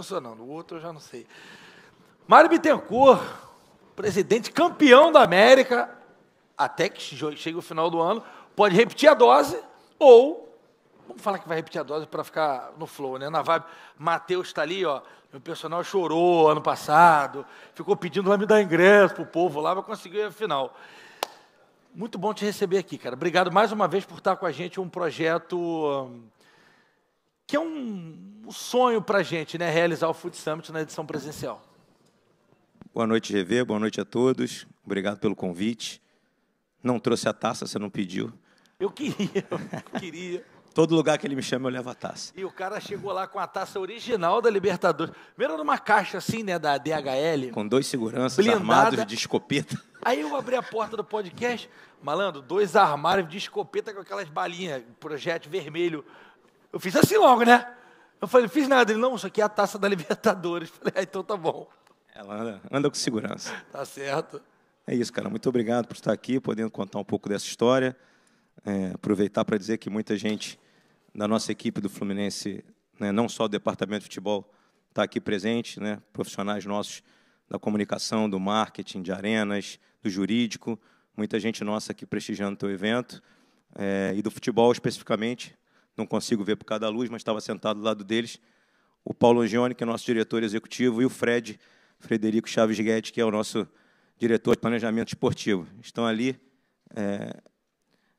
funcionando, o outro eu já não sei. Mário Bittencourt, presidente campeão da América, até que chegue o final do ano, pode repetir a dose ou Vamos falar que vai repetir a dose para ficar no flow, né? Na vibe, Matheus está ali, ó. Meu personal chorou ano passado, ficou pedindo, lá me dar ingresso pro povo lá, vai conseguir a final. Muito bom te receber aqui, cara. Obrigado mais uma vez por estar com a gente. Um projeto hum, que é um sonho para a gente, né, realizar o Food Summit na edição presencial. Boa noite, GV, boa noite a todos, obrigado pelo convite. Não trouxe a taça, você não pediu. Eu queria, eu queria. Todo lugar que ele me chama, eu levo a taça. E o cara chegou lá com a taça original da Libertadores. Primeiro numa caixa assim, né, da DHL. Com dois seguranças blindada. armados de escopeta. Aí eu abri a porta do podcast, malandro, dois armários de escopeta com aquelas balinhas, projétil vermelho eu fiz assim logo, né? Eu falei, fiz nada. Ele, não, isso aqui é a taça da Libertadores. Eu falei, ah, então tá bom. Ela anda, anda com segurança. tá certo. É isso, cara. Muito obrigado por estar aqui, podendo contar um pouco dessa história. É, aproveitar para dizer que muita gente da nossa equipe do Fluminense, né, não só do departamento de futebol, está aqui presente, né, profissionais nossos da comunicação, do marketing, de arenas, do jurídico, muita gente nossa aqui prestigiando o teu evento, é, e do futebol especificamente, não consigo ver por causa da luz, mas estava sentado do lado deles, o Paulo Angione, que é nosso diretor executivo, e o Fred, Frederico Chaves Guedes, que é o nosso diretor de planejamento esportivo. Estão ali. É...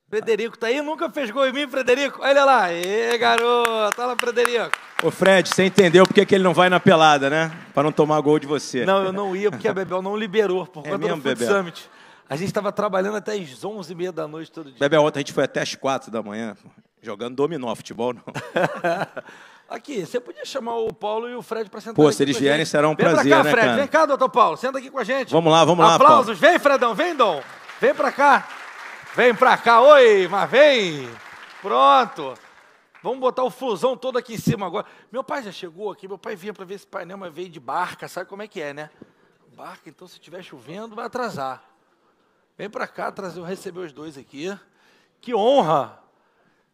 Frederico está aí, nunca fez gol em mim, Frederico. Olha lá, e garoto, olha lá, Frederico. Ô Fred, você entendeu por que ele não vai na pelada, né? Para não tomar gol de você. Não, eu não ia porque a Bebel não liberou por é conta é mesmo, do Bebel? Summit. A gente estava trabalhando até as 11h30 da noite todo dia. Bebel, ontem a gente foi até as 4 da manhã. Jogando dominó, futebol não. aqui, você podia chamar o Paulo e o Fred para sentar Pô, aqui se eles vierem, será um vem prazer, pra cá, né, Fred. Cara? Vem cá, doutor Paulo, senta aqui com a gente. Vamos lá, vamos Aplausos. lá, Aplausos. Vem, Fredão, vem, Dom. Vem para cá. Vem para cá, oi, mas vem. Pronto. Vamos botar o fusão todo aqui em cima agora. Meu pai já chegou aqui, meu pai vinha para ver esse painel, mas veio de barca, sabe como é que é, né? Barca, então se estiver chovendo, vai atrasar. Vem para cá, trazer, receber os dois aqui. Que honra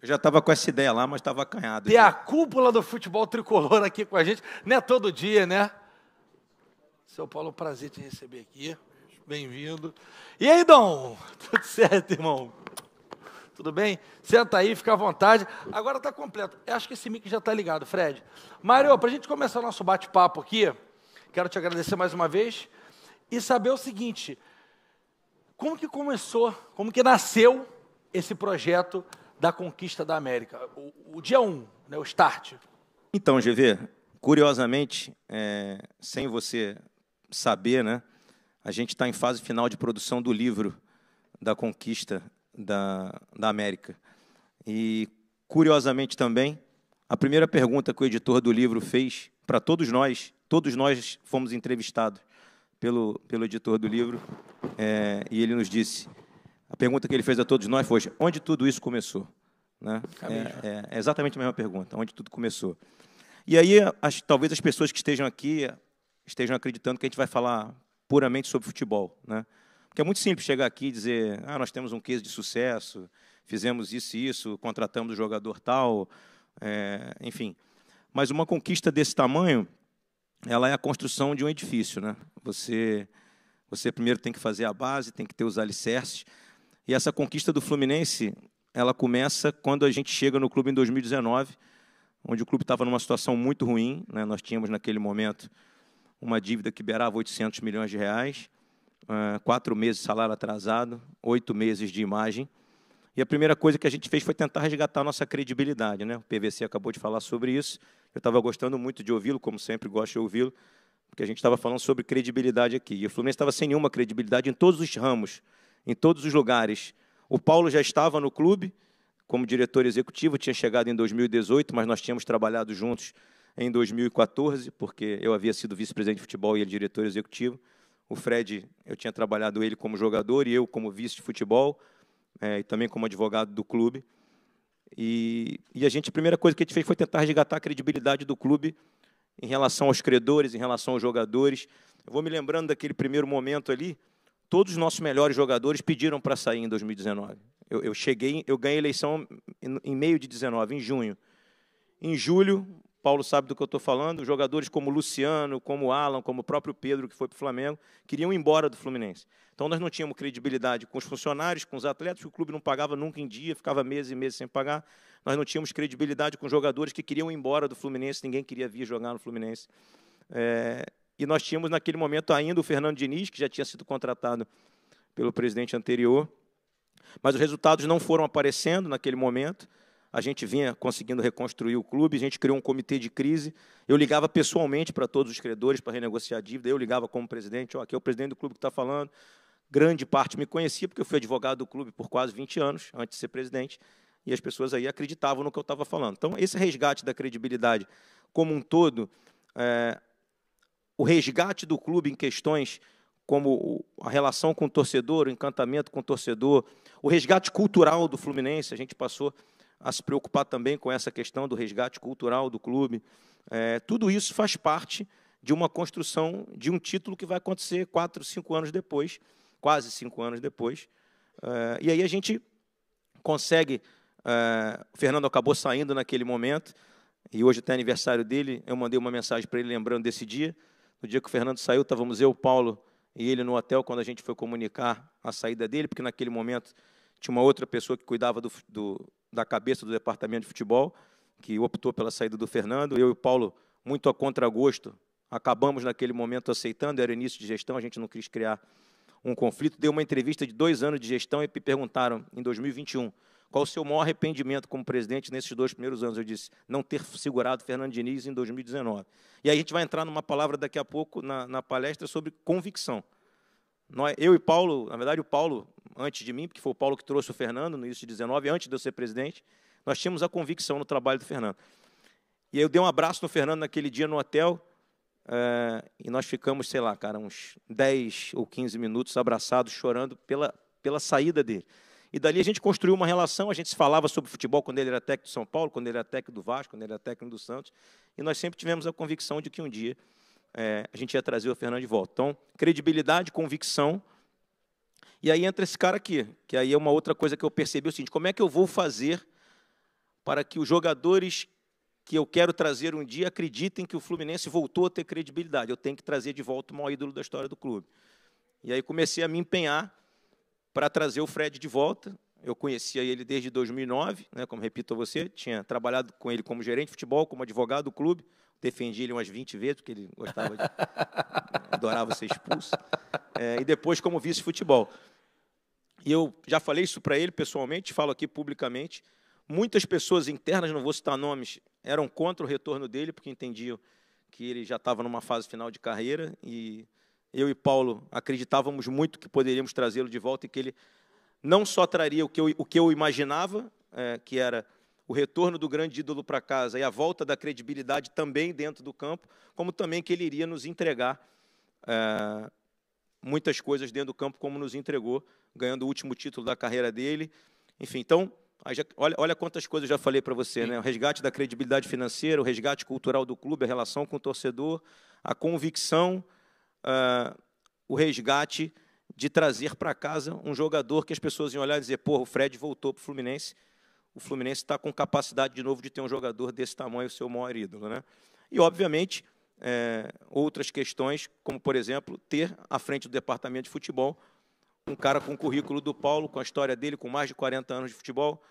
eu já estava com essa ideia lá, mas estava acanhado. Ter a cúpula do futebol tricolor aqui com a gente, não é todo dia, né? Seu Paulo, prazer te receber aqui. Bem-vindo. E aí, Dom? Tudo certo, irmão? Tudo bem? Senta aí, fica à vontade. Agora está completo. Eu acho que esse mic já está ligado, Fred. Mário, para a gente começar o nosso bate-papo aqui, quero te agradecer mais uma vez e saber o seguinte: como que começou, como que nasceu esse projeto da conquista da América? O, o dia 1, um, né, o start. Então, GV, curiosamente, é, sem você saber, né, a gente está em fase final de produção do livro da conquista da, da América. E, curiosamente também, a primeira pergunta que o editor do livro fez para todos nós, todos nós fomos entrevistados pelo, pelo editor do livro, é, e ele nos disse: a pergunta que ele fez a todos nós foi: onde tudo isso começou? Né? É, é, é, exatamente a mesma pergunta: onde tudo começou? E aí, as, talvez as pessoas que estejam aqui estejam acreditando que a gente vai falar puramente sobre futebol, né? Porque é muito simples chegar aqui e dizer: ah, nós temos um case de sucesso, fizemos isso e isso, contratamos o um jogador tal, é, enfim. Mas uma conquista desse tamanho, ela é a construção de um edifício, né? Você, você primeiro tem que fazer a base, tem que ter os alicerces e essa conquista do Fluminense, ela começa quando a gente chega no clube em 2019, onde o clube estava numa situação muito ruim. Né? Nós tínhamos, naquele momento, uma dívida que beirava 800 milhões de reais, ah, quatro meses de salário atrasado, oito meses de imagem. E a primeira coisa que a gente fez foi tentar resgatar a nossa credibilidade. Né? O PVC acabou de falar sobre isso. Eu estava gostando muito de ouvi-lo, como sempre gosto de ouvi-lo, porque a gente estava falando sobre credibilidade aqui. E o Fluminense estava sem nenhuma credibilidade em todos os ramos em todos os lugares. O Paulo já estava no clube como diretor executivo, tinha chegado em 2018, mas nós tínhamos trabalhado juntos em 2014, porque eu havia sido vice-presidente de futebol e ele diretor executivo. O Fred, eu tinha trabalhado ele como jogador e eu como vice de futebol, é, e também como advogado do clube. E, e, a gente, a primeira coisa que a gente fez foi tentar resgatar a credibilidade do clube em relação aos credores, em relação aos jogadores. Eu vou me lembrando daquele primeiro momento ali, todos os nossos melhores jogadores pediram para sair em 2019. Eu, eu, cheguei, eu ganhei eleição em, em meio de 19, em junho. Em julho, Paulo sabe do que eu estou falando, jogadores como Luciano, como Alan, como o próprio Pedro, que foi para o Flamengo, queriam ir embora do Fluminense. Então nós não tínhamos credibilidade com os funcionários, com os atletas, que o clube não pagava nunca em dia, ficava meses e meses sem pagar. Nós não tínhamos credibilidade com jogadores que queriam ir embora do Fluminense, ninguém queria vir jogar no Fluminense. É, e nós tínhamos naquele momento ainda o Fernando Diniz, que já tinha sido contratado pelo presidente anterior. Mas os resultados não foram aparecendo naquele momento. A gente vinha conseguindo reconstruir o clube, a gente criou um comitê de crise. Eu ligava pessoalmente para todos os credores para renegociar a dívida. Eu ligava como presidente, oh, aqui é o presidente do clube que está falando. Grande parte me conhecia, porque eu fui advogado do clube por quase 20 anos, antes de ser presidente, e as pessoas aí acreditavam no que eu estava falando. Então, esse resgate da credibilidade como um todo, é, o resgate do clube em questões como a relação com o torcedor, o encantamento com o torcedor, o resgate cultural do Fluminense, a gente passou a se preocupar também com essa questão do resgate cultural do clube. É, tudo isso faz parte de uma construção de um título que vai acontecer quatro, cinco anos depois, quase cinco anos depois. É, e aí a gente consegue. É, o Fernando acabou saindo naquele momento, e hoje até aniversário dele. Eu mandei uma mensagem para ele lembrando desse dia. No dia que o Fernando saiu, estávamos eu, Paulo e ele no hotel quando a gente foi comunicar a saída dele, porque naquele momento tinha uma outra pessoa que cuidava do, do, da cabeça do departamento de futebol, que optou pela saída do Fernando. Eu e o Paulo, muito a contragosto, acabamos naquele momento aceitando, era início de gestão, a gente não quis criar um conflito. Deu uma entrevista de dois anos de gestão e me perguntaram, em 2021, qual o seu maior arrependimento como presidente nesses dois primeiros anos? Eu disse, não ter segurado Fernando Diniz em 2019. E aí a gente vai entrar numa palavra daqui a pouco na, na palestra sobre convicção. Nós, é? eu e Paulo, na verdade o Paulo, antes de mim, porque foi o Paulo que trouxe o Fernando no início de 19, antes de eu ser presidente, nós tínhamos a convicção no trabalho do Fernando. E aí eu dei um abraço no Fernando naquele dia no hotel, é, e nós ficamos, sei lá, cara, uns 10 ou 15 minutos abraçados, chorando pela, pela saída dele. E dali a gente construiu uma relação, a gente se falava sobre futebol quando ele era técnico do São Paulo, quando ele era técnico do Vasco, quando ele era técnico do Santos. E nós sempre tivemos a convicção de que um dia é, a gente ia trazer o Fernando de volta. Então, credibilidade, convicção. E aí entra esse cara aqui, que aí é uma outra coisa que eu percebi, é o seguinte, como é que eu vou fazer para que os jogadores que eu quero trazer um dia acreditem que o Fluminense voltou a ter credibilidade? Eu tenho que trazer de volta o maior ídolo da história do clube. E aí comecei a me empenhar para trazer o Fred de volta. Eu conhecia ele desde 2009, né, como repito a você, tinha trabalhado com ele como gerente de futebol, como advogado do clube, defendi ele umas 20 vezes, porque ele gostava de. adorava ser expulso. É, e depois como vice-futebol. E eu já falei isso para ele pessoalmente, falo aqui publicamente. Muitas pessoas internas, não vou citar nomes, eram contra o retorno dele, porque entendiam que ele já estava numa fase final de carreira e eu e Paulo acreditávamos muito que poderíamos trazê-lo de volta e que ele não só traria o que eu, o que eu imaginava, é, que era o retorno do grande ídolo para casa e a volta da credibilidade também dentro do campo, como também que ele iria nos entregar é, muitas coisas dentro do campo, como nos entregou, ganhando o último título da carreira dele. Enfim, então, já, olha, olha quantas coisas eu já falei para você, né? O resgate da credibilidade financeira, o resgate cultural do clube, a relação com o torcedor, a convicção uh, o resgate de trazer para casa um jogador que as pessoas iam olhar e dizer: porra, o Fred voltou para o Fluminense. O Fluminense está com capacidade de novo de ter um jogador desse tamanho, o seu maior ídolo. Né? E, obviamente, é, outras questões, como, por exemplo, ter à frente do departamento de futebol um cara com o currículo do Paulo, com a história dele, com mais de 40 anos de futebol,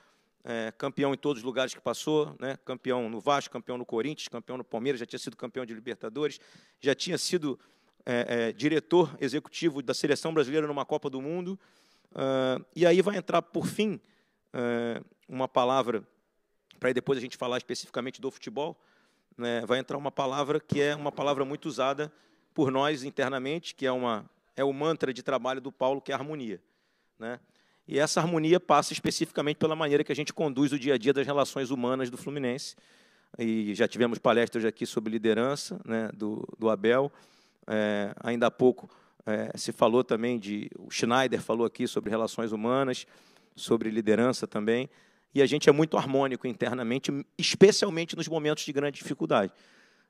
é, campeão em todos os lugares que passou, né? campeão no Vasco, campeão no Corinthians, campeão no Palmeiras, já tinha sido campeão de Libertadores, já tinha sido é, é, diretor executivo da seleção brasileira numa Copa do Mundo. Uh, e aí vai entrar, por fim, uh, uma palavra, para depois a gente falar especificamente do futebol, né, vai entrar uma palavra que é uma palavra muito usada por nós internamente, que é, uma, é o mantra de trabalho do Paulo, que é a harmonia. Né? E essa harmonia passa especificamente pela maneira que a gente conduz o dia a dia das relações humanas do Fluminense. E já tivemos palestras aqui sobre liderança né, do, do Abel é, ainda há pouco é, se falou também de. O Schneider falou aqui sobre relações humanas, sobre liderança também. E a gente é muito harmônico internamente, especialmente nos momentos de grande dificuldade.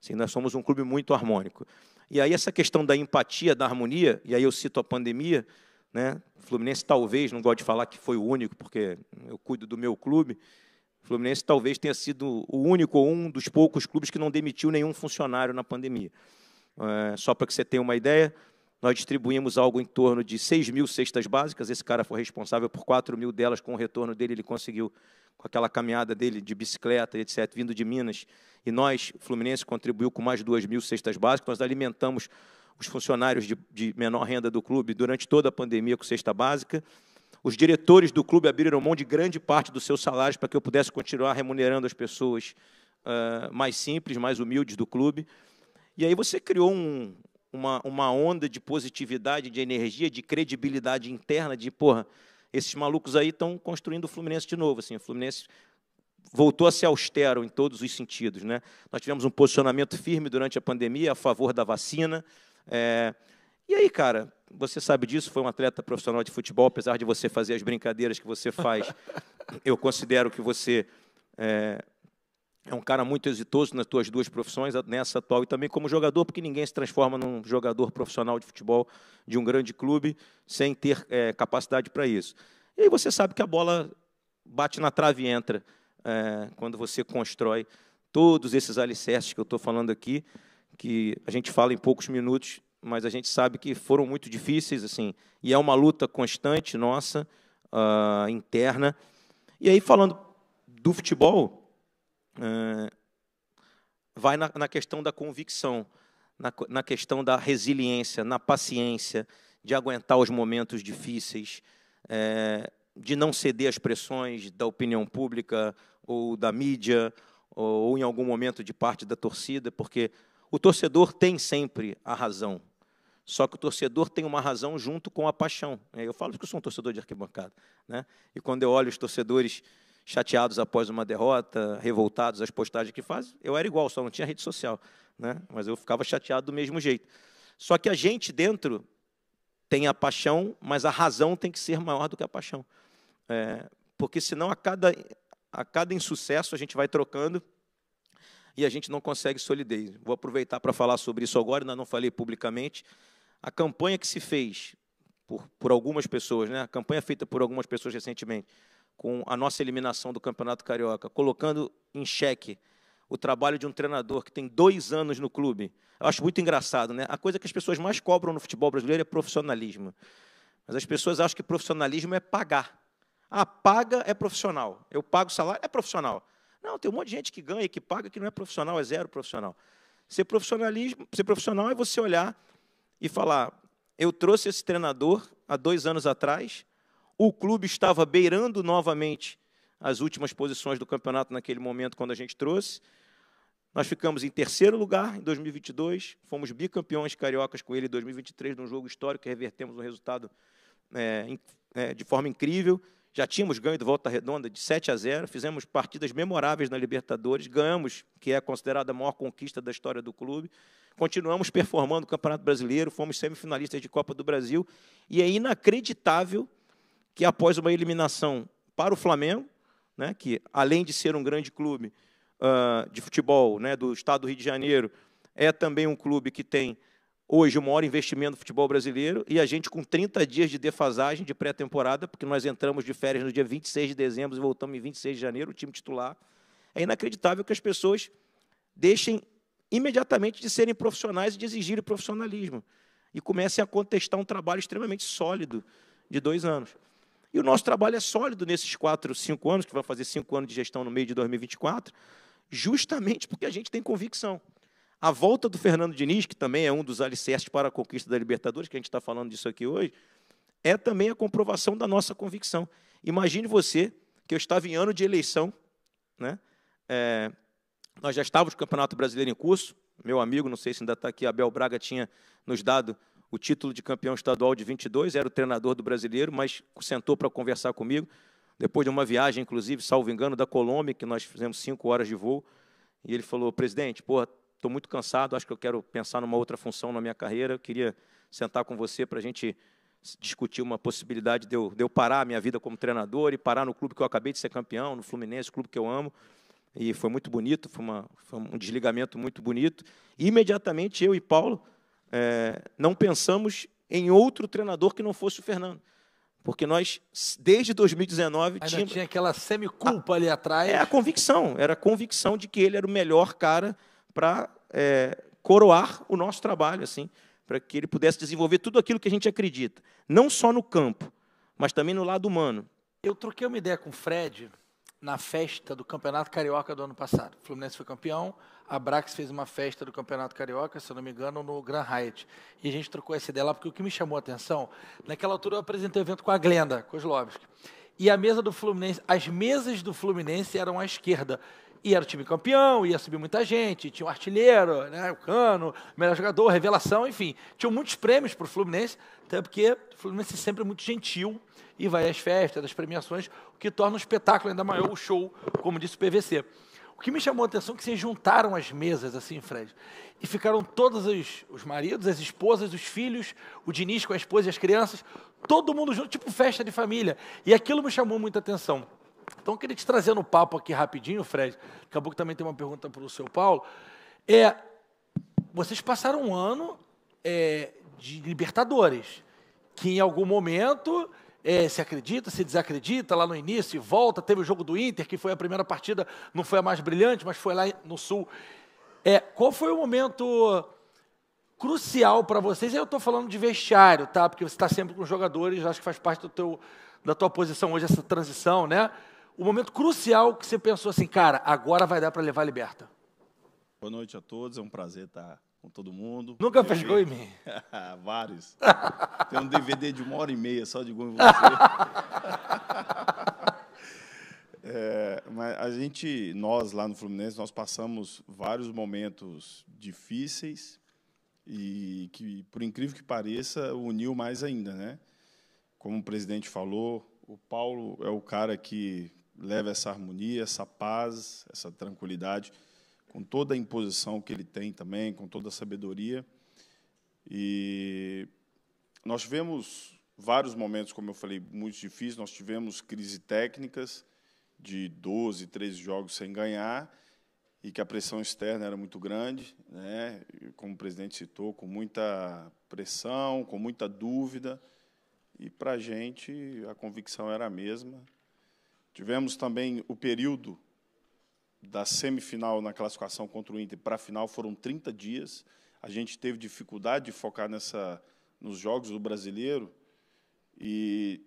Assim, nós somos um clube muito harmônico. E aí, essa questão da empatia, da harmonia, e aí eu cito a pandemia. Né? Fluminense talvez, não gosto de falar que foi o único, porque eu cuido do meu clube, Fluminense talvez tenha sido o único ou um dos poucos clubes que não demitiu nenhum funcionário na pandemia. É, só para que você tenha uma ideia, nós distribuímos algo em torno de 6 mil cestas básicas. Esse cara foi responsável por 4 mil delas. Com o retorno dele, ele conseguiu, com aquela caminhada dele de bicicleta, etc., vindo de Minas. E nós, Fluminense, contribuiu com mais 2 mil cestas básicas. Nós alimentamos os funcionários de, de menor renda do clube durante toda a pandemia com cesta básica. Os diretores do clube abriram mão de grande parte dos seus salários para que eu pudesse continuar remunerando as pessoas uh, mais simples, mais humildes do clube. E aí você criou um, uma, uma onda de positividade, de energia, de credibilidade interna, de, porra, esses malucos aí estão construindo o Fluminense de novo. Assim, o Fluminense voltou a ser austero em todos os sentidos. Né? Nós tivemos um posicionamento firme durante a pandemia a favor da vacina. É... E aí, cara, você sabe disso, foi um atleta profissional de futebol, apesar de você fazer as brincadeiras que você faz, eu considero que você é, é um cara muito exitoso nas suas duas profissões, nessa atual e também como jogador, porque ninguém se transforma num jogador profissional de futebol de um grande clube sem ter é, capacidade para isso. E aí você sabe que a bola bate na trave e entra é, quando você constrói todos esses alicerces que eu estou falando aqui, que a gente fala em poucos minutos, mas a gente sabe que foram muito difíceis, assim, e é uma luta constante nossa, uh, interna. E aí, falando do futebol, vai na, na questão da convicção, na, na questão da resiliência, na paciência, de aguentar os momentos difíceis, é, de não ceder às pressões da opinião pública ou da mídia ou, ou, em algum momento de parte da torcida, porque o torcedor tem sempre a razão. Só que o torcedor tem uma razão junto com a paixão. Eu falo que eu sou um torcedor de arquibancada, né? E quando eu olho os torcedores chateados após uma derrota, revoltados às postagens que fazem. Eu era igual, só não tinha rede social, né? mas eu ficava chateado do mesmo jeito. Só que a gente dentro tem a paixão, mas a razão tem que ser maior do que a paixão. É, porque senão a cada, a cada insucesso a gente vai trocando e a gente não consegue solidez. Vou aproveitar para falar sobre isso agora, ainda não falei publicamente. A campanha que se fez por, por algumas pessoas, né? a campanha feita por algumas pessoas recentemente, com a nossa eliminação do Campeonato Carioca, colocando em xeque o trabalho de um treinador que tem dois anos no clube. Eu acho muito engraçado, né? A coisa que as pessoas mais cobram no futebol brasileiro é profissionalismo. Mas as pessoas acham que profissionalismo é pagar. Ah, paga é profissional. Eu pago salário, é profissional. Não, tem um monte de gente que ganha, que paga, que não é profissional, é zero profissional. Ser, profissionalismo, ser profissional é você olhar e falar: eu trouxe esse treinador há dois anos atrás, o clube estava beirando novamente as últimas posições do campeonato naquele momento, quando a gente trouxe. Nós ficamos em terceiro lugar em 2022, fomos bicampeões cariocas com ele em 2023, num jogo histórico que revertemos um resultado é, é, de forma incrível. Já tínhamos ganho de volta redonda de 7 a 0, fizemos partidas memoráveis na Libertadores, ganhamos, que é considerada a maior conquista da história do clube. Continuamos performando o Campeonato Brasileiro, fomos semifinalistas de Copa do Brasil, e é inacreditável que após uma eliminação para o Flamengo, né, que além de ser um grande clube uh, de futebol né, do estado do Rio de Janeiro, é também um clube que tem hoje o maior investimento no futebol brasileiro, e a gente com 30 dias de defasagem de pré-temporada, porque nós entramos de férias no dia 26 de dezembro e voltamos em 26 de janeiro, o time titular. É inacreditável que as pessoas deixem imediatamente de serem profissionais e de exigirem profissionalismo, e comecem a contestar um trabalho extremamente sólido de dois anos. E o nosso trabalho é sólido nesses quatro, cinco anos, que vai fazer cinco anos de gestão no meio de 2024, justamente porque a gente tem convicção. A volta do Fernando Diniz, que também é um dos alicerces para a conquista da Libertadores, que a gente está falando disso aqui hoje, é também a comprovação da nossa convicção. Imagine você que eu estava em ano de eleição, né? É, nós já estávamos com o Campeonato Brasileiro em curso, meu amigo, não sei se ainda está aqui, Abel Braga tinha nos dado o título de campeão estadual de 22, era o treinador do brasileiro, mas sentou para conversar comigo, depois de uma viagem, inclusive, salvo engano, da Colômbia, que nós fizemos cinco horas de voo, e ele falou, presidente, porra, estou muito cansado, acho que eu quero pensar numa outra função na minha carreira, eu queria sentar com você para a gente discutir uma possibilidade de eu, de eu parar a minha vida como treinador e parar no clube que eu acabei de ser campeão, no Fluminense, clube que eu amo. E foi muito bonito, foi, uma, foi um desligamento muito bonito. E, imediatamente eu e Paulo é, não pensamos em outro treinador que não fosse o Fernando. Porque nós, desde 2019, Ainda tínhamos... tinha aquela semi-culpa ali atrás. É a convicção, era a convicção de que ele era o melhor cara para é, coroar o nosso trabalho, assim, para que ele pudesse desenvolver tudo aquilo que a gente acredita, não só no campo, mas também no lado humano. Eu troquei uma ideia com o Fred, na festa do Campeonato Carioca do ano passado. O Fluminense foi campeão, a Brax fez uma festa do Campeonato Carioca, se eu não me engano, no Grand Hyatt. E a gente trocou essa ideia lá, porque o que me chamou a atenção, naquela altura eu apresentei o evento com a Glenda Kozlovski. E a mesa do Fluminense, as mesas do Fluminense eram à esquerda. E era o time campeão, ia subir muita gente, tinha o um artilheiro, né, o Cano, melhor jogador, revelação, enfim. Tinham muitos prêmios para o Fluminense, até porque o Fluminense é sempre muito gentil e vai às festas, às premiações, o que torna o espetáculo ainda maior, o show, como disse o PVC. O que me chamou a atenção é que se juntaram as mesas, assim, Fred, e ficaram todos os, os maridos, as esposas, os filhos, o Diniz com a esposa e as crianças, todo mundo junto, tipo festa de família. E aquilo me chamou muita atenção. Então, eu queria te trazer no papo aqui rapidinho, Fred. Acabou que também tem uma pergunta para o seu Paulo. É, vocês passaram um ano é, de Libertadores, que em algum momento é, se acredita, se desacredita lá no início, volta. Teve o jogo do Inter, que foi a primeira partida, não foi a mais brilhante, mas foi lá no Sul. É, qual foi o momento crucial para vocês? Eu estou falando de vestiário, tá? Porque você está sempre com os jogadores, acho que faz parte do teu, da tua posição hoje essa transição, né? o momento crucial que você pensou assim, cara, agora vai dar para levar a liberta? Boa noite a todos, é um prazer estar com todo mundo. Nunca DVD... em mim? Vários. Tem um DVD de uma hora e meia só de gol em você. É, mas a gente, nós lá no Fluminense, nós passamos vários momentos difíceis e que, por incrível que pareça, uniu mais ainda, né? Como o presidente falou, o Paulo é o cara que leva essa harmonia, essa paz, essa tranquilidade, com toda a imposição que ele tem também, com toda a sabedoria. E nós tivemos vários momentos, como eu falei, muito difíceis. Nós tivemos crises técnicas de 12, 13 jogos sem ganhar e que a pressão externa era muito grande, né? Como o presidente citou, com muita pressão, com muita dúvida. E para a gente a convicção era a mesma Tivemos também o período da semifinal na classificação contra o Inter para a final, foram 30 dias. A gente teve dificuldade de focar nessa, nos jogos do brasileiro. E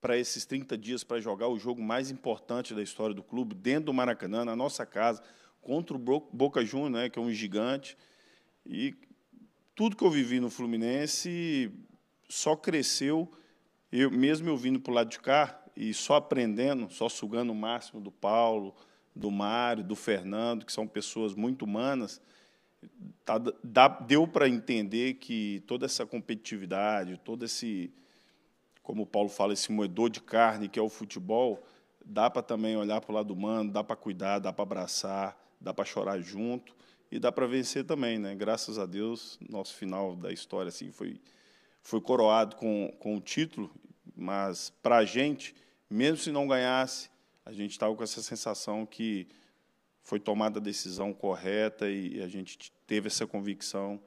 para esses 30 dias para jogar o jogo mais importante da história do clube, dentro do Maracanã, na nossa casa, contra o Boca Juniors, né, que é um gigante. E tudo que eu vivi no Fluminense só cresceu eu, mesmo eu vindo para o lado de cá e só aprendendo, só sugando o máximo do Paulo, do Mário, do Fernando, que são pessoas muito humanas, tá, dá, deu para entender que toda essa competitividade, todo esse, como o Paulo fala, esse moedor de carne que é o futebol, dá para também olhar para o lado humano, dá para cuidar, dá para abraçar, dá para chorar junto e dá para vencer também, né? Graças a Deus, nosso final da história assim foi foi coroado com, com o título, mas para a gente, mesmo se não ganhasse, a gente estava com essa sensação que foi tomada a decisão correta e, e a gente teve essa convicção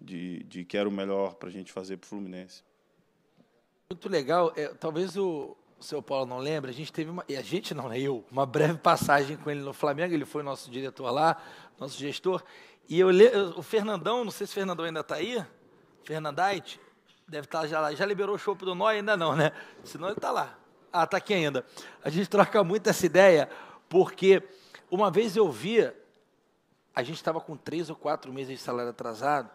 de, de que era o melhor para a gente fazer para o Fluminense. Muito legal. É, talvez o, seu Paulo não lembre, a gente teve uma, e a gente não, leu né, eu, uma breve passagem com ele no Flamengo, ele foi nosso diretor lá, nosso gestor, e eu, o Fernandão, não sei se o Fernandão ainda está aí, Fernandite, Deve estar tá já lá. Já liberou o show do nó? Ainda não, né? Senão ele está lá. Ah, está aqui ainda. A gente troca muito essa ideia, porque uma vez eu via, a gente estava com três ou quatro meses de salário atrasado,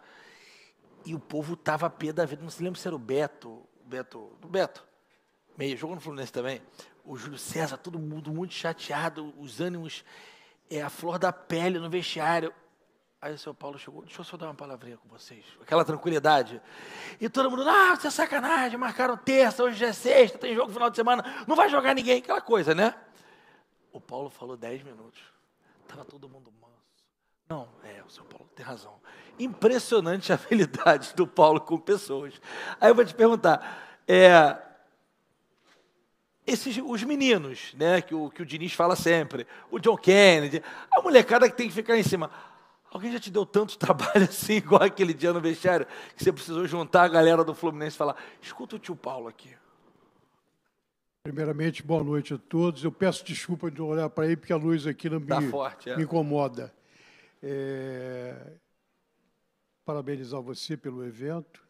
e o povo estava a pé da vida. Não se lembra se era o Beto, o Beto, do Beto, meio, jogou no Fluminense também. O Júlio César, todo mundo muito chateado, os ânimos, é a flor da pele no vestiário. Aí o seu Paulo chegou, deixa eu só dar uma palavrinha com vocês. Aquela tranquilidade. E todo mundo, ah, você é sacanagem, marcaram terça, hoje é sexta, tem jogo final de semana, não vai jogar ninguém, aquela coisa, né? O Paulo falou dez minutos. Estava todo mundo manso. Não, é, o seu Paulo tem razão. Impressionante a habilidade do Paulo com pessoas. Aí eu vou te perguntar, é, esses, os meninos, né, que o, que o Diniz fala sempre, o John Kennedy, a molecada que tem que ficar em cima Alguém já te deu tanto trabalho assim, igual aquele dia no vestiário, que você precisou juntar a galera do Fluminense e falar: escuta o tio Paulo aqui. Primeiramente, boa noite a todos. Eu peço desculpa de olhar para aí, porque a luz aqui não tá me, tá forte, é. me incomoda. É... Parabenizar você pelo evento,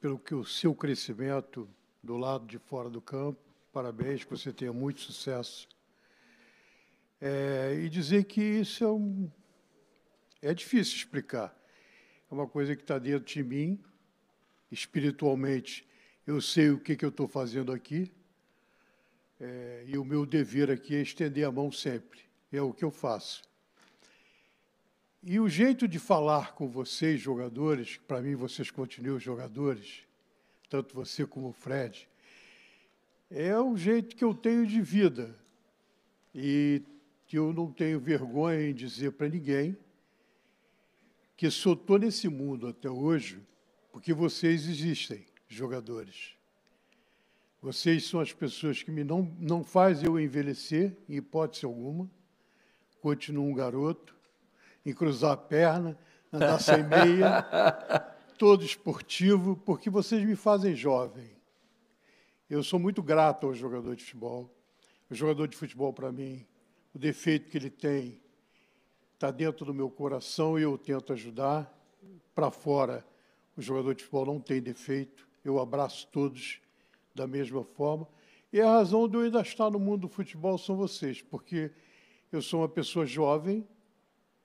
pelo que o seu crescimento do lado de fora do campo. Parabéns, que você tenha muito sucesso. É... E dizer que isso é um é difícil explicar. É uma coisa que está dentro de mim, espiritualmente. Eu sei o que, que eu estou fazendo aqui, é, e o meu dever aqui é estender a mão sempre. É o que eu faço. E o jeito de falar com vocês, jogadores, para mim vocês continuam jogadores, tanto você como o Fred, é o jeito que eu tenho de vida. E que eu não tenho vergonha em dizer para ninguém que só estou nesse mundo até hoje porque vocês existem, jogadores. Vocês são as pessoas que me não, não fazem eu envelhecer, em hipótese alguma. Continuo um garoto, em cruzar a perna, andar sem meia, todo esportivo, porque vocês me fazem jovem. Eu sou muito grato ao jogador de futebol. O jogador de futebol, para mim, o defeito que ele tem está dentro do meu coração e eu tento ajudar. Para fora, o jogador de futebol não tem defeito, eu abraço todos da mesma forma. E a razão de eu ainda estar no mundo do futebol são vocês, porque eu sou uma pessoa jovem,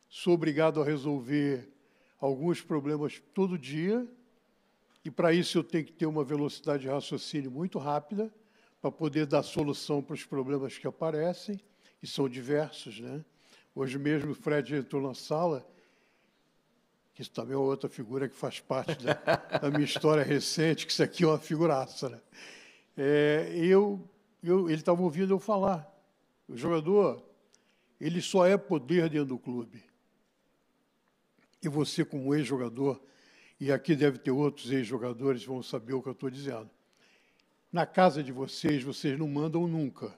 sou obrigado a resolver alguns problemas todo dia, e para isso eu tenho que ter uma velocidade de raciocínio muito rápida, para poder dar solução para os problemas que aparecem, e são diversos, né? Hoje mesmo o Fred entrou na sala, que isso também é outra figura que faz parte da, da minha história recente, que isso aqui é uma figuraça. Né? É, eu, eu, ele estava ouvindo eu falar. O jogador, ele só é poder dentro do clube. E você, como ex-jogador, e aqui deve ter outros ex-jogadores vão saber o que eu estou dizendo. Na casa de vocês, vocês não mandam nunca.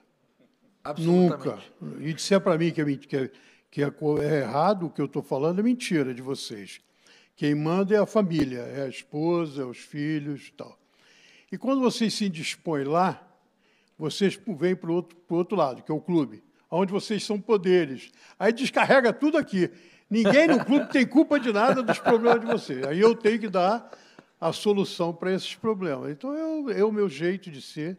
Nunca. E disser para mim é que, é, que é, é errado o que eu estou falando é mentira de vocês. Quem manda é a família, é a esposa, é os filhos e tal. E quando vocês se indispõem lá, vocês vêm para o outro, outro lado, que é o clube, onde vocês são poderes. Aí descarrega tudo aqui. Ninguém no clube tem culpa de nada dos problemas de vocês. Aí eu tenho que dar a solução para esses problemas. Então, é, é o meu jeito de ser,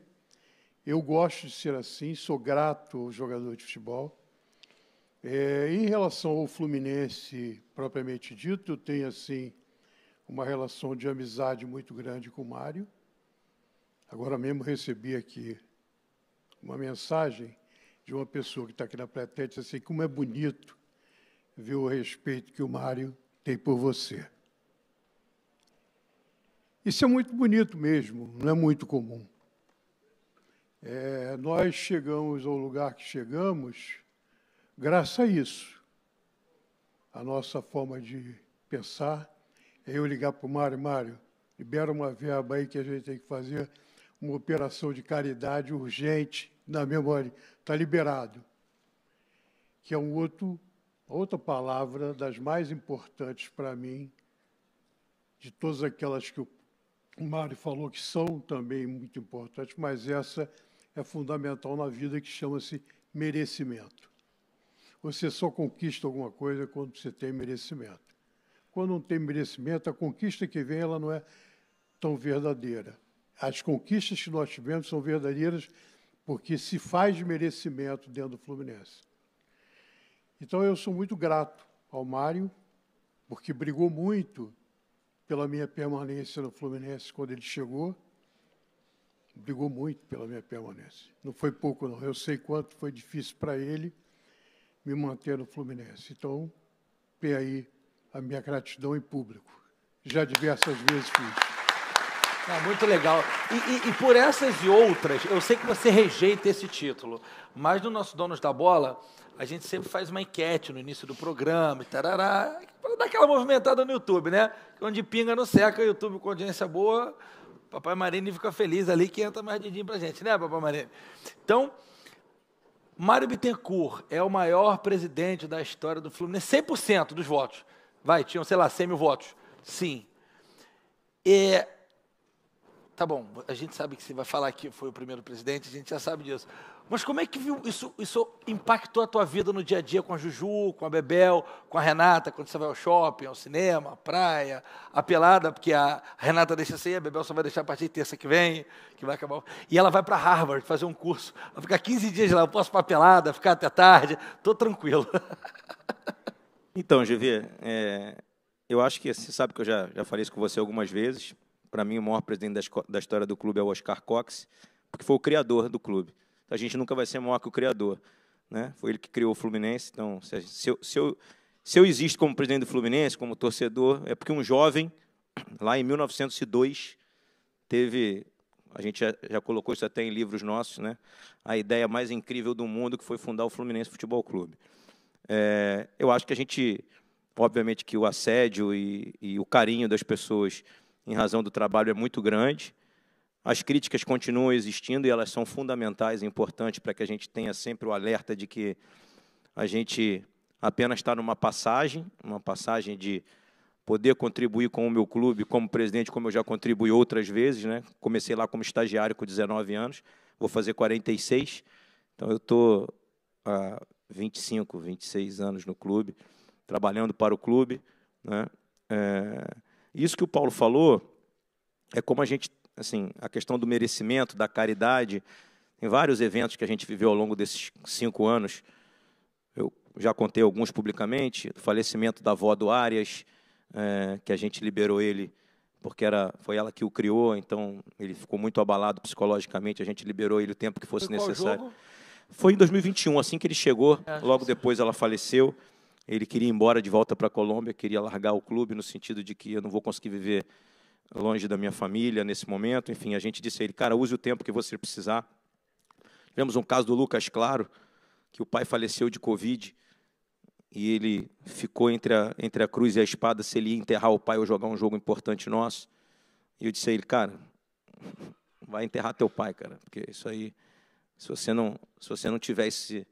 eu gosto de ser assim, sou grato ao jogador de futebol. É, em relação ao Fluminense, propriamente dito, eu tenho assim uma relação de amizade muito grande com o Mário. Agora mesmo recebi aqui uma mensagem de uma pessoa que está aqui na plateia, disse assim, como é bonito ver o respeito que o Mário tem por você. Isso é muito bonito mesmo, não é muito comum. É, nós chegamos ao lugar que chegamos graças a isso. A nossa forma de pensar é eu ligar para o Mário, Mário, libera uma verba aí que a gente tem que fazer uma operação de caridade urgente na memória. Está liberado. Que é um outro, outra palavra das mais importantes para mim, de todas aquelas que o Mário falou que são também muito importantes, mas essa é fundamental na vida que chama-se merecimento. Você só conquista alguma coisa quando você tem merecimento. Quando não tem merecimento, a conquista que vem ela não é tão verdadeira. As conquistas que nós tivemos são verdadeiras porque se faz merecimento dentro do Fluminense. Então eu sou muito grato ao Mário, porque brigou muito pela minha permanência no Fluminense quando ele chegou brigou muito pela minha permanência. Não foi pouco, não. Eu sei quanto foi difícil para ele me manter no Fluminense. Então, tem aí a minha gratidão em público. Já diversas vezes fiz. Ah, muito legal. E, e, e, por essas e outras, eu sei que você rejeita esse título, mas no nosso Donos da Bola, a gente sempre faz uma enquete no início do programa, tarará, para dar aquela movimentada no YouTube, né? Onde pinga não seca, YouTube com audiência boa, Papai Marini fica feliz ali que entra mais din para a gente, né, Papai Marini? Então, Mário Bittencourt é o maior presidente da história do Fluminense, 100% dos votos. Vai, tinham, sei lá, 100 mil votos. Sim. É, tá bom, a gente sabe que você vai falar que foi o primeiro presidente, a gente já sabe disso. Mas como é que isso, isso impactou a tua vida no dia a dia com a Juju, com a Bebel, com a Renata, quando você vai ao shopping, ao cinema, à praia, à pelada, porque a Renata deixa sair, assim, a Bebel só vai deixar a partir de terça que vem, que vai acabar. E ela vai para Harvard fazer um curso, vai ficar 15 dias lá, eu posso para a pelada, ficar até tarde, estou tranquilo. Então, GV, é, eu acho que você sabe que eu já, já falei isso com você algumas vezes, para mim, o maior presidente da história do clube é o Oscar Cox, porque foi o criador do clube. Então, a gente nunca vai ser maior que o criador. Né? Foi ele que criou o Fluminense. Então, se, se, eu, se, eu, se eu existo como presidente do Fluminense, como torcedor, é porque um jovem, lá em 1902, teve. A gente já, já colocou isso até em livros nossos, né? A ideia mais incrível do mundo que foi fundar o Fluminense Futebol Clube. É, eu acho que a gente, obviamente, que o assédio e, e o carinho das pessoas em razão do trabalho, é muito grande. As críticas continuam existindo e elas são fundamentais e importantes para que a gente tenha sempre o alerta de que a gente apenas está numa passagem, uma passagem de poder contribuir com o meu clube como presidente, como eu já contribuí outras vezes, né? Comecei lá como estagiário com 19 anos, vou fazer 46. Então eu estou há 25, 26 anos no clube, trabalhando para o clube, né? É isso que o Paulo falou é como a gente, assim, a questão do merecimento, da caridade. Em vários eventos que a gente viveu ao longo desses cinco anos, eu já contei alguns publicamente, o falecimento da avó do Arias, é, que a gente liberou ele porque era, foi ela que o criou, então ele ficou muito abalado psicologicamente, a gente liberou ele o tempo que fosse foi necessário. Jogo? Foi em 2021, assim que ele chegou, é. logo depois ela faleceu. Ele queria ir embora de volta para a Colômbia, queria largar o clube no sentido de que eu não vou conseguir viver longe da minha família nesse momento. Enfim, a gente disse a ele, cara, use o tempo que você precisar. Tivemos um caso do Lucas Claro, que o pai faleceu de Covid e ele ficou entre a, entre a cruz e a espada se ele ia enterrar o pai ou jogar um jogo importante nosso. E eu disse a ele, cara, vai enterrar teu pai, cara, porque isso aí, se você não, se você não tiver esse,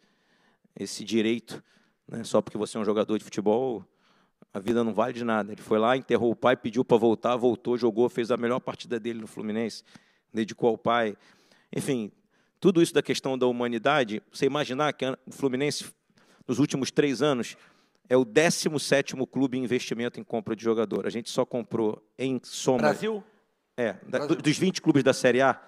esse direito né? Só porque você é um jogador de futebol, a vida não vale de nada. Ele foi lá, enterrou o pai, pediu para voltar, voltou, jogou, fez a melhor partida dele no Fluminense, dedicou ao pai. Enfim, tudo isso da questão da humanidade, você imaginar que o Fluminense, nos últimos três anos, é o 17º clube em investimento em compra de jogador. A gente só comprou em soma... Brasil? É, Brasil. dos 20 clubes da Série A,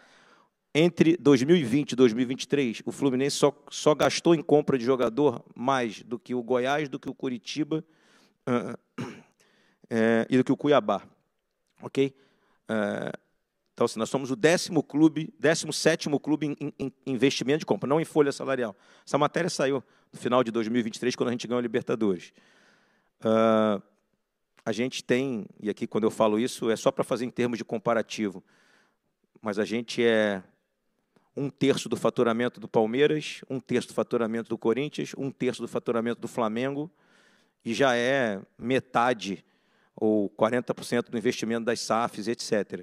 entre 2020 e 2023, o Fluminense só, só gastou em compra de jogador mais do que o Goiás, do que o Curitiba uh, é, e do que o Cuiabá. Ok? Uh, então, assim, nós somos o décimo clube, décimo sétimo clube em, em, investimento de compra, não em folha salarial. Essa matéria saiu no final de 2023, quando a gente ganhou a Libertadores. Uh, a gente tem, e aqui quando eu falo isso, é só para fazer em termos de comparativo, mas a gente é um terço do faturamento do Palmeiras, um terço do faturamento do Corinthians, um terço do faturamento do Flamengo, e já é metade ou 40% do investimento das SAFs, etc.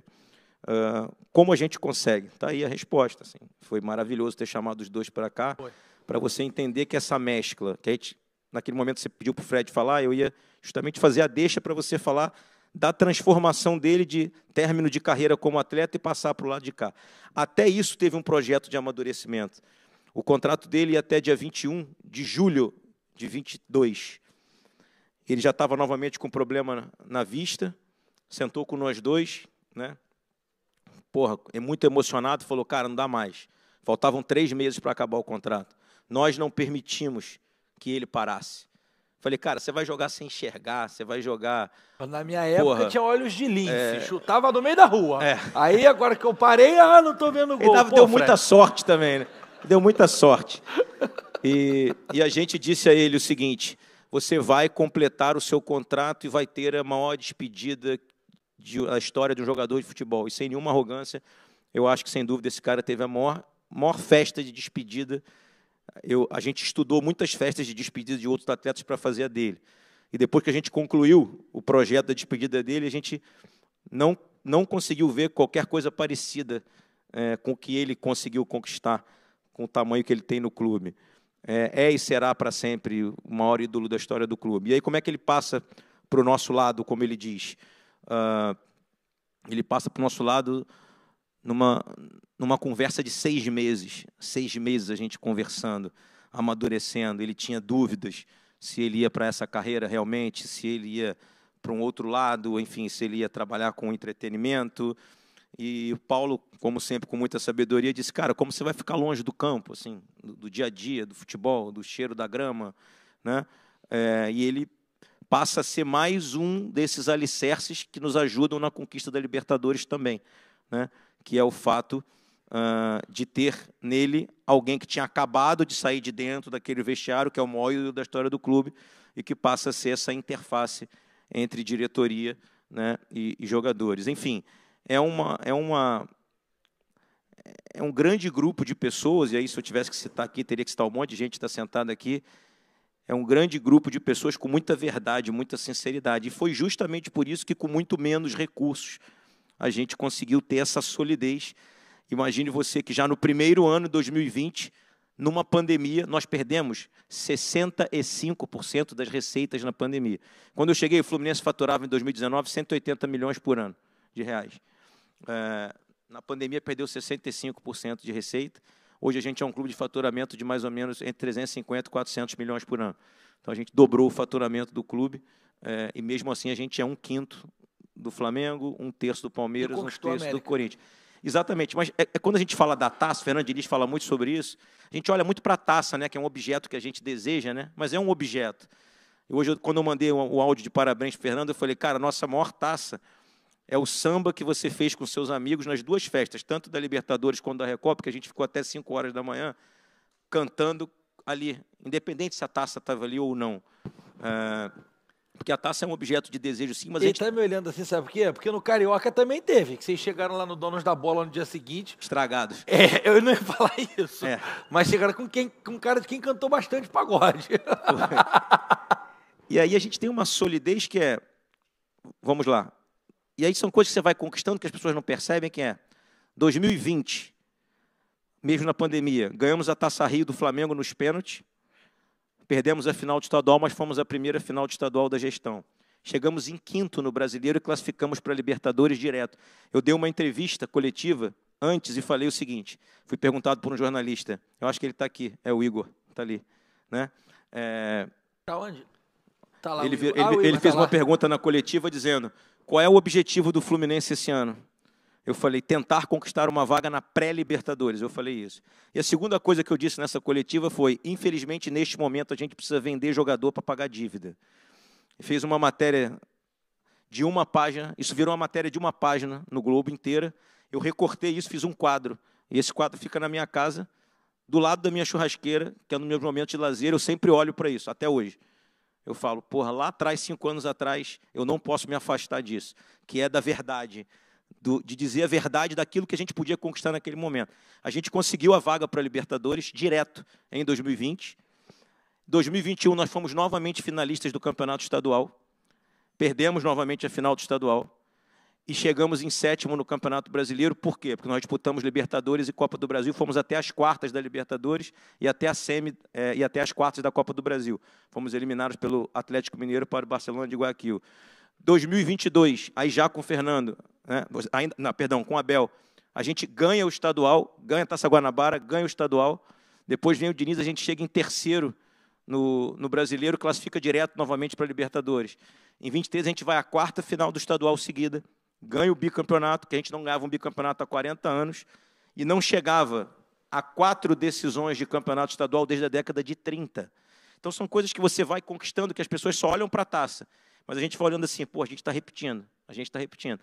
Uh, ah, como a gente consegue? Está aí a resposta. Assim. Foi maravilhoso ter chamado os dois para cá, para você entender que essa mescla, que a gente, naquele momento você pediu para o Fred falar, eu ia justamente fazer a deixa para você falar da transformação dele de término de carreira como atleta e passar para o lado de cá. Até isso teve um projeto de amadurecimento. O contrato dele ia até dia 21 de julho de 22. Ele já estava novamente com problema na vista, sentou com nós dois, né? Porra, é muito emocionado, falou, cara, não dá mais. Faltavam três meses para acabar o contrato. Nós não permitimos que ele parasse. Falei, cara, você vai jogar sem enxergar, você vai jogar. Na minha época Porra, tinha olhos de lince, é... chutava no meio da rua. É. Aí agora que eu parei, ah, não tô vendo gol. Ele dava, Pô, deu Fred. muita sorte também, né? Deu muita sorte. E, e a gente disse a ele o seguinte: você vai completar o seu contrato e vai ter a maior despedida de, a história de um jogador de futebol. E sem nenhuma arrogância, eu acho que sem dúvida esse cara teve a maior, maior festa de despedida eu, a gente estudou muitas festas de despedida de outros atletas para fazer a dele. E depois que a gente concluiu o projeto da despedida dele, a gente não, não conseguiu ver qualquer coisa parecida é, com o que ele conseguiu conquistar, com o tamanho que ele tem no clube. É, é e será para sempre o maior ídolo da história do clube. E aí, como é que ele passa para o nosso lado, como ele diz? Uh, ele passa para o nosso lado numa, numa conversa de seis meses, seis meses a gente conversando, amadurecendo. Ele tinha dúvidas se ele ia para essa carreira realmente, se ele ia para um outro lado, enfim, se ele ia trabalhar com entretenimento. E o Paulo, como sempre, com muita sabedoria, disse: Cara, como você vai ficar longe do campo, assim, do, do dia a dia, do futebol, do cheiro da grama, né? É, e ele passa a ser mais um desses alicerces que nos ajudam na conquista da Libertadores também, né? que é o fato uh, de ter nele alguém que tinha acabado de sair de dentro daquele vestiário, que é o maior da história do clube, e que passa a ser essa interface entre diretoria né, e, e jogadores. Enfim, é, uma, é, uma, é um grande grupo de pessoas, e aí se eu tivesse que citar aqui, teria que citar um monte de gente que está sentada aqui, é um grande grupo de pessoas com muita verdade, muita sinceridade. E foi justamente por isso que, com muito menos recursos, a gente conseguiu ter essa solidez. Imagine você que já no primeiro ano, 2020, numa pandemia, nós perdemos 65% das receitas na pandemia. Quando eu cheguei, o Fluminense faturava em 2019 180 milhões por ano de reais. É, na pandemia, perdeu 65% de receita. Hoje a gente é um clube de faturamento de mais ou menos entre 350 e 400 milhões por ano. Então a gente dobrou o faturamento do clube é, e mesmo assim a gente é um quinto do Flamengo, um terço do Palmeiras, um terço do Corinthians. Exatamente, mas é, é, quando a gente fala da taça, Fernando Diniz fala muito sobre isso, a gente olha muito para a taça, né, que é um objeto que a gente deseja, né, mas é um objeto. E hoje, quando eu mandei o, o áudio de parabéns para Fernando, eu falei, cara, nossa maior taça é o samba que você fez com seus amigos nas duas festas, tanto da Libertadores quanto da Recopa, que a gente ficou até 5 horas da manhã cantando ali, independente se a taça estava ali ou não. É, porque a taça é um objeto de desejo, sim, mas Ele está gente... Tá me olhando assim, sabe por quê? Porque no Carioca também teve, que vocês chegaram lá no Donos da Bola no dia seguinte. Estragados. É, eu não ia falar isso. É. Mas chegaram com quem, com cara de quem cantou bastante pagode. e aí a gente tem uma solidez que é. Vamos lá. E aí são coisas que você vai conquistando que as pessoas não percebem que é. 2020, mesmo na pandemia, ganhamos a Taça Rio do Flamengo nos pênaltis. Perdemos a final de estadual, mas fomos a primeira final de estadual da gestão. Chegamos em quinto no brasileiro e classificamos para Libertadores direto. Eu dei uma entrevista coletiva antes e falei o seguinte: fui perguntado por um jornalista, eu acho que ele está aqui, é o Igor, está ali. Né? É... onde? Está lá, ele, ele, ah, ele tá fez uma pergunta na coletiva dizendo: qual é o objetivo do Fluminense esse ano? Eu falei, tentar conquistar uma vaga na pré-Libertadores. Eu falei isso. E a segunda coisa que eu disse nessa coletiva foi: infelizmente, neste momento, a gente precisa vender jogador para pagar dívida. fez uma matéria de uma página, isso virou uma matéria de uma página no Globo inteira. Eu recortei isso, fiz um quadro. E esse quadro fica na minha casa, do lado da minha churrasqueira, que é no meu momento de lazer. Eu sempre olho para isso, até hoje. Eu falo, porra, lá atrás, cinco anos atrás, eu não posso me afastar disso, que é da verdade do, de dizer a verdade daquilo que a gente podia conquistar naquele momento. A gente conseguiu a vaga para a Libertadores direto em 2020. 2021 nós fomos novamente finalistas do Campeonato Estadual. Perdemos novamente a final do estadual e chegamos em sétimo no Campeonato Brasileiro. Por quê? Porque nós disputamos Libertadores e Copa do Brasil, fomos até as quartas da Libertadores e até, a semi, eh, e até as quartas da Copa do Brasil. Fomos eliminados pelo Atlético Mineiro para o Barcelona de Guayaquil. 2022, aí já com o Fernando, né? Ainda, não, perdão, com o Abel, a gente ganha o estadual, ganha a Taça Guanabara, ganha o estadual. Depois vem o Diniz, a gente chega em terceiro no, no brasileiro, classifica direto novamente para a Libertadores. Em 23, a gente vai à quarta final do estadual seguida, ganha o bicampeonato, que a gente não ganhava um bicampeonato há 40 anos, e não chegava a quatro decisões de campeonato estadual desde a década de 30. Então, são coisas que você vai conquistando, que as pessoas só olham para a taça. Mas a gente vai olhando assim, pô, a gente está repetindo, a gente está repetindo.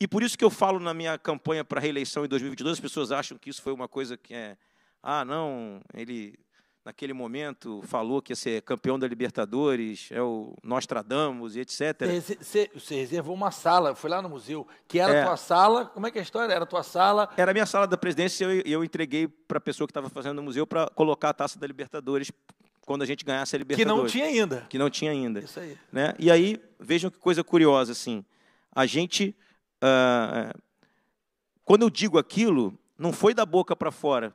E por isso que eu falo na minha campanha para reeleição em 2022, as pessoas acham que isso foi uma coisa que é, ah, não, ele naquele momento falou que ia ser campeão da Libertadores, é o Nostradamus e etc. Você, reservou uma sala, foi lá no museu, que era a é. tua sala, como é que é a história? Era a tua sala? Era a minha sala da presidência e eu, eu entreguei para a pessoa que estava fazendo o museu para colocar a taça da Libertadores quando a gente ganhasse a Libertadores. Que não tinha ainda. Que não tinha ainda. Isso aí. Né? E aí, vejam que coisa curiosa, assim. A gente. Ah, quando eu digo aquilo, não foi da boca para fora.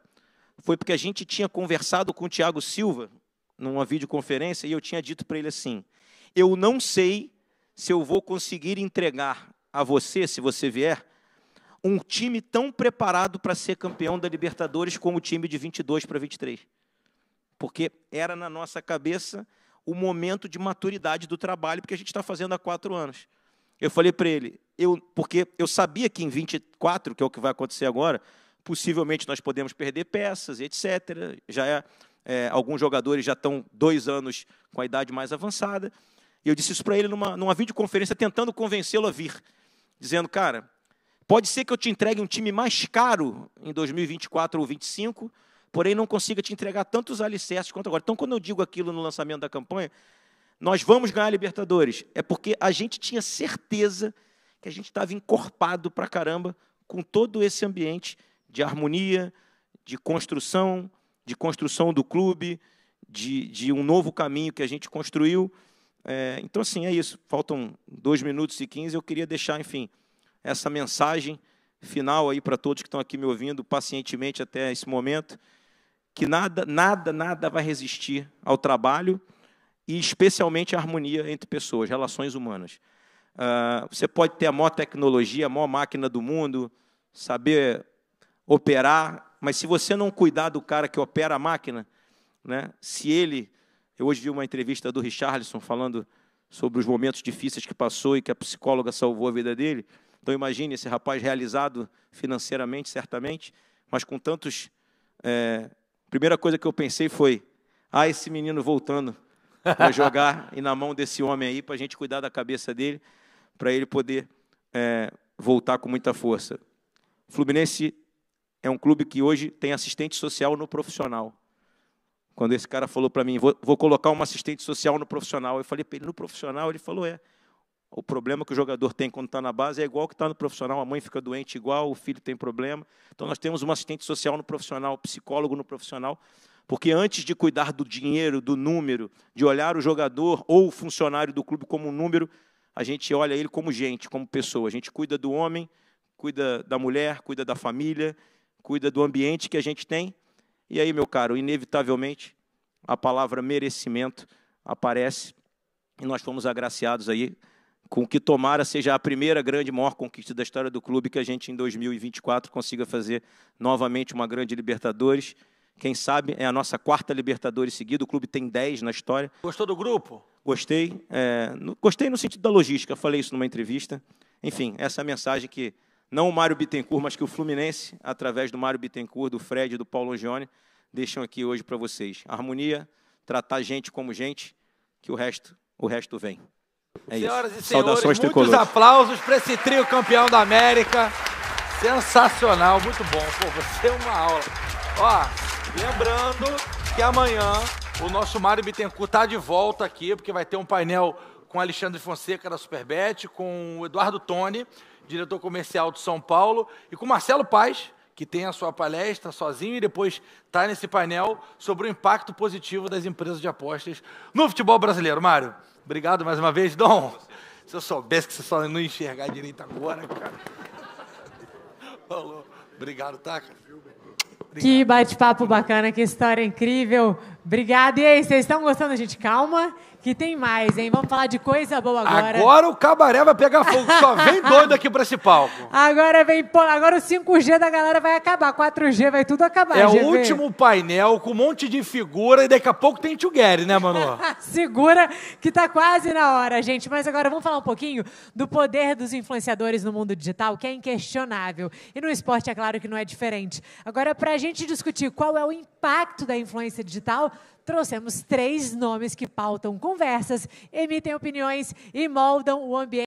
Foi porque a gente tinha conversado com o Tiago Silva numa videoconferência e eu tinha dito para ele assim: Eu não sei se eu vou conseguir entregar a você, se você vier, um time tão preparado para ser campeão da Libertadores como o time de 22 para 23 porque era na nossa cabeça o momento de maturidade do trabalho, porque a gente está fazendo há quatro anos. Eu falei para ele, eu, porque eu sabia que em 24, que é o que vai acontecer agora, possivelmente nós podemos perder peças, etc. Já é, é, alguns jogadores já estão dois anos com a idade mais avançada. E eu disse isso para ele numa, numa videoconferência, tentando convencê-lo a vir, dizendo, cara, pode ser que eu te entregue um time mais caro em 2024 ou 2025 porém não consiga te entregar tantos alicerces quanto agora. Então, quando eu digo aquilo no lançamento da campanha, nós vamos ganhar a Libertadores, é porque a gente tinha certeza que a gente estava encorpado para caramba com todo esse ambiente de harmonia, de construção, de construção do clube, de, de um novo caminho que a gente construiu. É, então, assim, é isso. Faltam dois minutos e 15. Eu queria deixar, enfim, essa mensagem final aí para todos que estão aqui me ouvindo pacientemente até esse momento que nada, nada, nada vai resistir ao trabalho e especialmente a harmonia entre pessoas, relações humanas. Uh, você pode ter a maior tecnologia, a maior máquina do mundo, saber operar, mas se você não cuidar do cara que opera a máquina, né, se ele. Eu hoje vi uma entrevista do Richarlison falando sobre os momentos difíceis que passou e que a psicóloga salvou a vida dele. Então, imagine esse rapaz realizado financeiramente, certamente, mas com tantos é, Primeira coisa que eu pensei foi: ah, esse menino voltando para jogar e na mão desse homem aí, para a gente cuidar da cabeça dele, para ele poder é, voltar com muita força. Fluminense é um clube que hoje tem assistente social no profissional. Quando esse cara falou para mim, vou, vou, colocar um assistente social no profissional, eu falei para ele, no profissional? Ele falou, é. O problema que o jogador tem quando está na base é igual que está no profissional. A mãe fica doente igual, o filho tem problema. Então, nós temos um assistente social no profissional, psicólogo no profissional, porque antes de cuidar do dinheiro, do número, de olhar o jogador ou o funcionário do clube como um número, a gente olha ele como gente, como pessoa. A gente cuida do homem, cuida da mulher, cuida da família, cuida do ambiente que a gente tem. E aí, meu caro, inevitavelmente, a palavra merecimento aparece e nós fomos agraciados aí com que tomara seja a primeira grande maior conquista da história do clube que a gente em 2024 consiga fazer novamente uma grande Libertadores. Quem sabe é a nossa quarta Libertadores seguida. O clube tem 10 na história. Gostou do grupo? Gostei. É, no, gostei no sentido da logística. Falei isso numa entrevista. Enfim, essa é a mensagem que não o Mário Bittencourt, mas que o Fluminense, através do Mário Bittencourt, do Fred, do Paulo Angione, deixam aqui hoje para vocês. Harmonia, tratar gente como gente, que o resto, o resto vem. É Senhoras isso. e senhores, Saudações muitos tricolores. aplausos para esse trio campeão da América. Sensacional, muito bom. Pô, você é uma aula. Ó, lembrando que amanhã o nosso Mário Bittencourt tá de volta aqui, porque vai ter um painel com Alexandre Fonseca da Superbet, com o Eduardo Toni, diretor comercial de São Paulo, e com Marcelo Paz, que tem a sua palestra sozinho e depois está nesse painel sobre o impacto positivo das empresas de apostas no futebol brasileiro. Mário, Obrigado mais uma vez, Dom. Se eu soubesse que você só não enxergar direito agora, cara. Falou. Obrigado, tá, Obrigado. Que bate-papo bacana, que história incrível. Obrigada. E aí, vocês estão gostando, gente? Calma, que tem mais, hein? Vamos falar de coisa boa agora. Agora o cabaré vai pegar fogo. Só vem doido aqui pra esse palco. Agora vem, pô, agora o 5G da galera vai acabar. 4G vai tudo acabar. É GV. o último painel com um monte de figura e daqui a pouco tem Tugere, né, Manu? Segura que tá quase na hora, gente. Mas agora vamos falar um pouquinho do poder dos influenciadores no mundo digital, que é inquestionável. E no esporte, é claro que não é diferente. Agora, pra gente discutir qual é o impacto da influência digital, trouxemos três nomes que pautam conversas, emitem opiniões e moldam o ambiente